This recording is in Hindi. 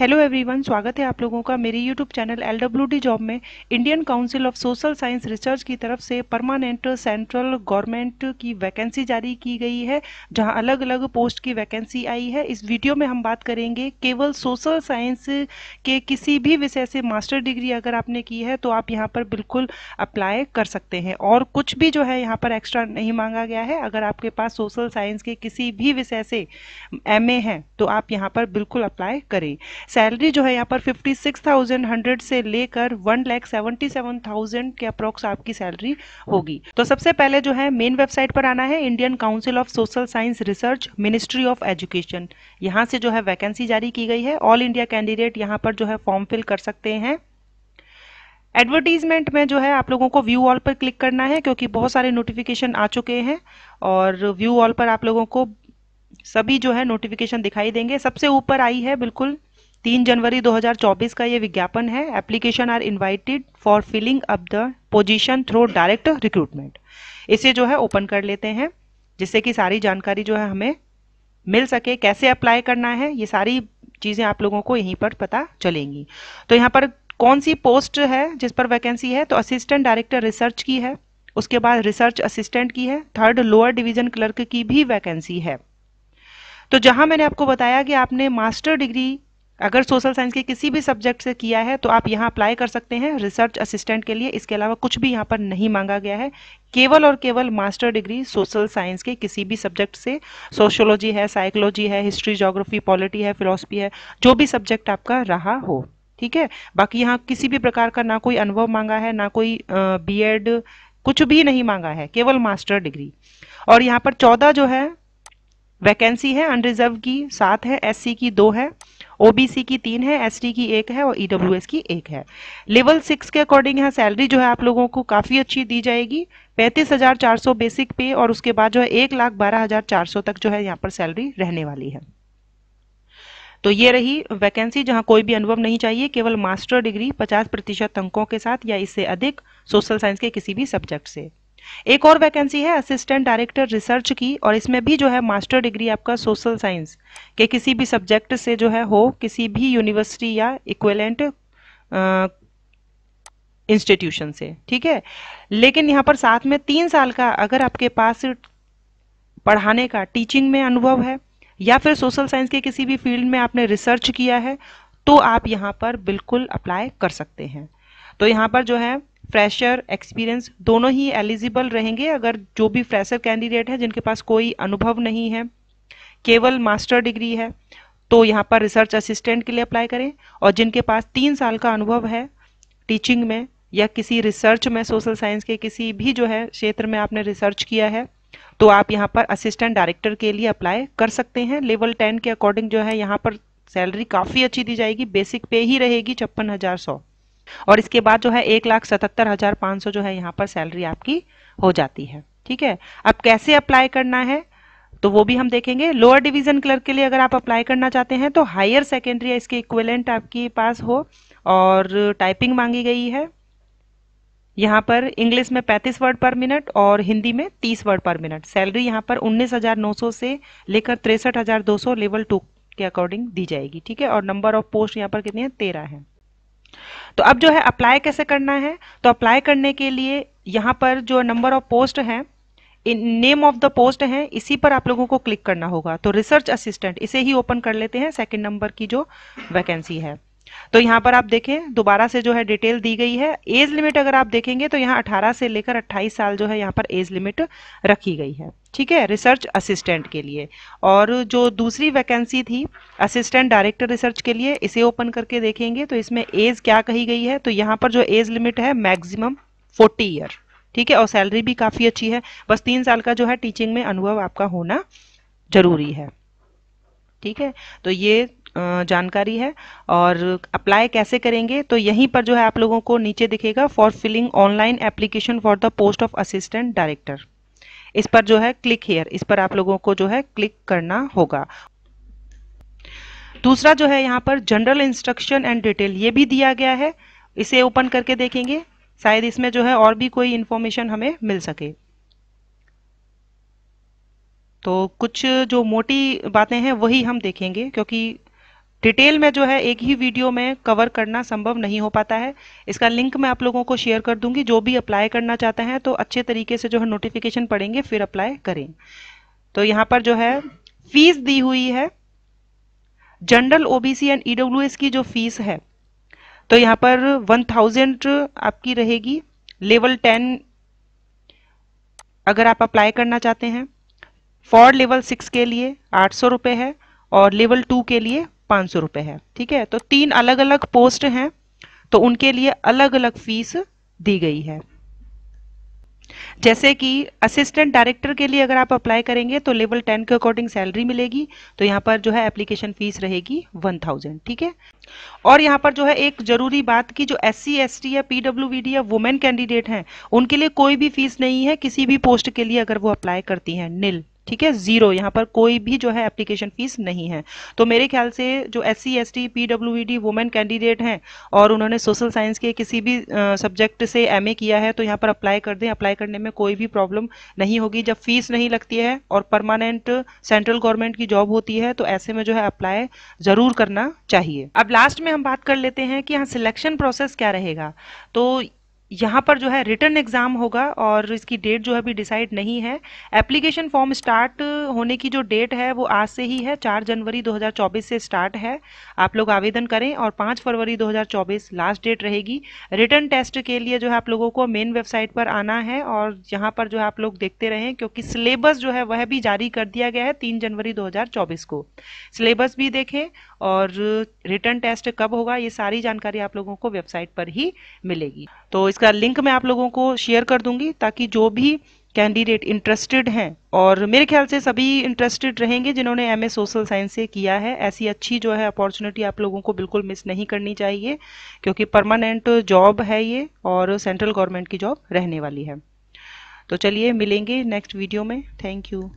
हेलो एवरीवन स्वागत है आप लोगों का मेरे YouTube channel L W D job में Indian council of social science research की तरफ से परमानेंट सेंट्रल गवर्नमेंट की वैकेंसी जारी की गई है जहां अलग अलग पोस्ट की वैकेंसी आई है इस वीडियो में हम बात करेंगे केवल सोशल साइंस के किसी भी विषय से मास्टर डिग्री अगर आपने की है तो आप यहाँ पर बिल्कुल अप्लाई कर सकते हैं और कुछ भी जो है यहाँ पर एक्स्ट्रा नहीं मांगा गया है अगर आपके पास सोशल साइंस के किसी भी विषय से एम है तो आप यहाँ पर बिल्कुल अप्लाई करें सैलरी जो है यहाँ पर फिफ्टी सिक्स थाउजेंड हंड्रेड से लेकर one lakh seventy seven thousand के अप्रोक्स आपकी सैलरी होगी तो सबसे पहले जो है मेन वेबसाइट पर आना है Indian council of social science research ministry of education यहाँ से जो है वैकेंसी जारी की गई है ऑल इंडिया कैंडिडेट यहाँ पर जो है फॉर्म फिल कर सकते हैं एडवर्टीजमेंट में जो है आप लोगों को व्यू ऑल पर क्लिक करना है क्योंकि बहुत सारे नोटिफिकेशन आ चुके हैं और व्यू ऑल पर आप लोगों को सभी जो है नोटिफिकेशन दिखाई देंगे सबसे ऊपर आई है बिल्कुल तीन जनवरी 2024 का ये विज्ञापन है application are invited for filling up the position through direct recruitment इसे जो है ओपन कर लेते हैं जिससे कि सारी जानकारी जो है हमें मिल सके कैसे अप्लाई करना है ये सारी चीज़ें आप लोगों को यहीं पर पता चलेंगी तो यहाँ पर कौन सी पोस्ट है जिस पर वैकेंसी है तो असिस्टेंट डायरेक्टर रिसर्च की है उसके बाद रिसर्च असिस्टेंट की है थर्ड लोअर डिवीजन क्लर्क की भी वैकेंसी है तो जहां मैंने आपको बताया कि आपने मास्टर डिग्री अगर सोशल साइंस के किसी भी सब्जेक्ट से किया है तो आप यहाँ अप्लाई कर सकते हैं रिसर्च असिस्टेंट के लिए इसके अलावा कुछ भी यहाँ पर नहीं मांगा गया है केवल और केवल मास्टर डिग्री सोशल साइंस के किसी भी सब्जेक्ट से सोशोलॉजी है साइकोलॉजी है हिस्ट्री जोग्राफी पॉलिटी है फिलोसफी है जो भी सब्जेक्ट आपका रहा हो ठीक है बाकी यहाँ किसी भी प्रकार का ना कोई अनुभव मांगा है ना कोई बी कुछ भी नहीं मांगा है केवल मास्टर डिग्री और यहाँ पर चौदह जो है वैकेंसी है अनरिजर्व की सात है एस की दो है ओबीसी की तीन है एसटी की एक है और ईडब्ल्यूएस e की एक है लेवल सिक्स के अकॉर्डिंग यहाँ सैलरी जो है आप लोगों को काफ़ी अच्छी दी जाएगी पैंतीस हज़ार चार सौ बेसिक पे और उसके बाद जो है एक लाख बारह हज़ार चार सौ तक जो है यहाँ पर सैलरी रहने वाली है तो ये रही वैकेंसी जहां कोई भी अनुभव नहीं चाहिए केवल मास्टर डिग्री 50 प्रतिशत अंकों के साथ या इससे अधिक सोशल साइंस के किसी भी सब्जेक्ट से एक और वैकेंसी है असिस्टेंट डायरेक्टर रिसर्च की और इसमें भी जो है मास्टर डिग्री आपका सोशल साइंस के किसी भी सब्जेक्ट से जो है हो किसी भी यूनिवर्सिटी या इक्वेलेंट इंस्टीट्यूशन से ठीक है लेकिन यहाँ पर साथ में तीन साल का अगर आपके पास पढ़ाने का टीचिंग में अनुभव है या फिर सोशल साइंस के किसी भी फील्ड में आपने रिसर्च किया है तो आप यहाँ पर बिल्कुल अप्लाई कर सकते हैं तो यहाँ पर जो है फ्रेशर एक्सपीरियंस दोनों ही एलिजिबल रहेंगे अगर जो भी फ्रेशर कैंडिडेट है जिनके पास कोई अनुभव नहीं है केवल मास्टर डिग्री है तो यहाँ पर रिसर्च असिस्टेंट के लिए अप्लाई करें और जिनके पास तीन साल का अनुभव है टीचिंग में या किसी रिसर्च में सोशल साइंस के किसी भी जो है क्षेत्र में आपने रिसर्च किया है तो आप यहाँ पर असिस्टेंट डायरेक्टर के लिए अप्लाई कर सकते हैं लेवल टेन के अकॉर्डिंग जो है यहाँ पर सैलरी काफ़ी अच्छी दी जाएगी बेसिक पे ही रहेगी छप्पन हज़ार सौ और इसके बाद जो है एक लाख सतहत्तर हज़ार पाँच सौ जो है यहाँ पर सैलरी आपकी हो जाती है ठीक है अब कैसे अप्लाई करना है तो वो भी हम देखेंगे लोअर डिवीजन क्लर्क के लिए अगर आप अप्लाई करना चाहते हैं तो हायर सेकेंडरी इसके इक्विलेंट आपके पास हो और टाइपिंग मांगी गई है यहाँ पर इंग्लिश में 35 वर्ड पर मिनट और हिंदी में 30 वर्ड पर मिनट सैलरी यहाँ पर 19,900 से लेकर तिरसठ लेवल टू के अकॉर्डिंग दी जाएगी ठीक है और नंबर ऑफ पोस्ट यहाँ पर कितने हैं तेरह है तो अब जो है अप्लाई कैसे करना है तो अप्लाई करने के लिए यहाँ पर जो नंबर ऑफ पोस्ट हैं नेम ऑफ द पोस्ट है इसी पर आप लोगों को क्लिक करना होगा तो रिसर्च असिस्टेंट इसे ही ओपन कर लेते हैं सेकंड नंबर की जो वैकेंसी है तो यहाँ पर आप देखें दोबारा से जो है डिटेल दी गई है एज लिमिट अगर आप देखेंगे तो यहाँ 18 से लेकर 28 साल जो है यहाँ पर एज लिमिट रखी गई है ठीक है रिसर्च असिस्टेंट के लिए और जो दूसरी वैकेंसी थी असिस्टेंट डायरेक्टर रिसर्च के लिए इसे ओपन करके देखेंगे तो इसमें एज क्या कही गई है तो यहाँ पर जो एज लिमिट है मैक्सिमम फोर्टी ईयर ठीक है और सैलरी भी काफ़ी अच्छी है बस तीन साल का जो है टीचिंग में अनुभव आपका होना जरूरी है ठीक है तो ये जानकारी है और अप्लाई कैसे करेंगे तो यहीं पर जो है आप लोगों को नीचे दिखेगा for filling online application for the post of assistant director इस पर जो है क्लिक हेयर इस पर आप लोगों को जो है क्लिक करना होगा दूसरा जो है यहाँ पर जनरल इंस्ट्रक्शन एंड डिटेल ये भी दिया गया है इसे ओपन करके देखेंगे शायद इसमें जो है और भी कोई इन्फॉर्मेशन हमें मिल सके तो कुछ जो मोटी बातें हैं वही हम देखेंगे क्योंकि डिटेल में जो है एक ही वीडियो में कवर करना संभव नहीं हो पाता है इसका लिंक मैं आप लोगों को शेयर कर दूंगी जो भी अप्लाई करना चाहते हैं तो अच्छे तरीके से जो है नोटिफिकेशन पढ़ेंगे फिर अप्लाई करें तो यहाँ पर जो है फीस दी हुई है जनरल ओबीसी एंड ईडब्ल्यू की जो फीस है तो यहाँ पर वन थाउजेंड आपकी रहेगी लेवल टेन अगर आप अप्लाई करना चाहते हैं फॉर लेवल सिक्स के लिए आठ सौ रुपये है और लेवल टू के लिए पाँच सौ रुपये है ठीक है तो तीन अलग अलग पोस्ट हैं तो उनके लिए अलग अलग फीस दी गई है जैसे कि असिस्टेंट डायरेक्टर के लिए अगर आप अप्लाई करेंगे तो लेवल टेन के अकॉर्डिंग सैलरी मिलेगी तो यहाँ पर जो है एप्लीकेशन फीस रहेगी वन थाउजेंड ठीक है और यहाँ पर जो है एक जरूरी बात की जो एस सी एस टी या पी वी डी या वुमेन कैंडिडेट हैं उनके लिए कोई भी फीस नहीं है किसी भी पोस्ट के लिए अगर वो अप्लाई करती हैं निल ठीक है जीरो यहाँ पर कोई भी जो है एप्लीकेशन फीस नहीं है तो मेरे ख्याल से जो S C S T P W D women candidate हैं और उन्होंने सोशल साइंस के किसी भी सब्जेक्ट से एम ए किया है तो यहाँ पर अप्लाई कर दें अप्लाई करने में कोई भी प्रॉब्लम नहीं होगी जब फीस नहीं लगती है और परमानेंट सेंट्रल गवर्नमेंट की जॉब होती है तो ऐसे में जो है अप्लाई जरूर करना चाहिए अब लास्ट में हम बात कर लेते हैं कि यहाँ सिलेक्शन प्रोसेस क्या रहेगा तो यहाँ पर जो है रिटर्न एग्ज़ाम होगा और इसकी डेट जो है अभी डिसाइड नहीं है एप्लीकेशन फॉर्म स्टार्ट होने की जो डेट है वो आज से ही है चार जनवरी 2024 से स्टार्ट है आप लोग आवेदन करें और पाँच फरवरी 2024 लास्ट डेट रहेगी रिटर्न टेस्ट के लिए जो है आप लोगों को मेन वेबसाइट पर आना है और यहाँ पर जो है आप लोग देखते रहें क्योंकि सिलेबस जो है वह भी जारी कर दिया गया है तीन जनवरी दो को सिलेबस भी देखें और रिटर्न टेस्ट कब होगा ये सारी जानकारी आप लोगों को वेबसाइट पर ही मिलेगी तो इस इसका लिंक मैं आप लोगों को शेयर कर दूंगी ताकि जो भी कैंडिडेट इंटरेस्टेड हैं और मेरे ख्याल से सभी इंटरेस्टेड रहेंगे जिन्होंने एम सोशल साइंस से किया है ऐसी अच्छी जो है अपॉर्चुनिटी आप लोगों को बिल्कुल मिस नहीं करनी चाहिए क्योंकि परमानेंट जॉब है ये और सेंट्रल गवर्नमेंट की जॉब रहने वाली है तो चलिए मिलेंगे नेक्स्ट वीडियो में थैंक यू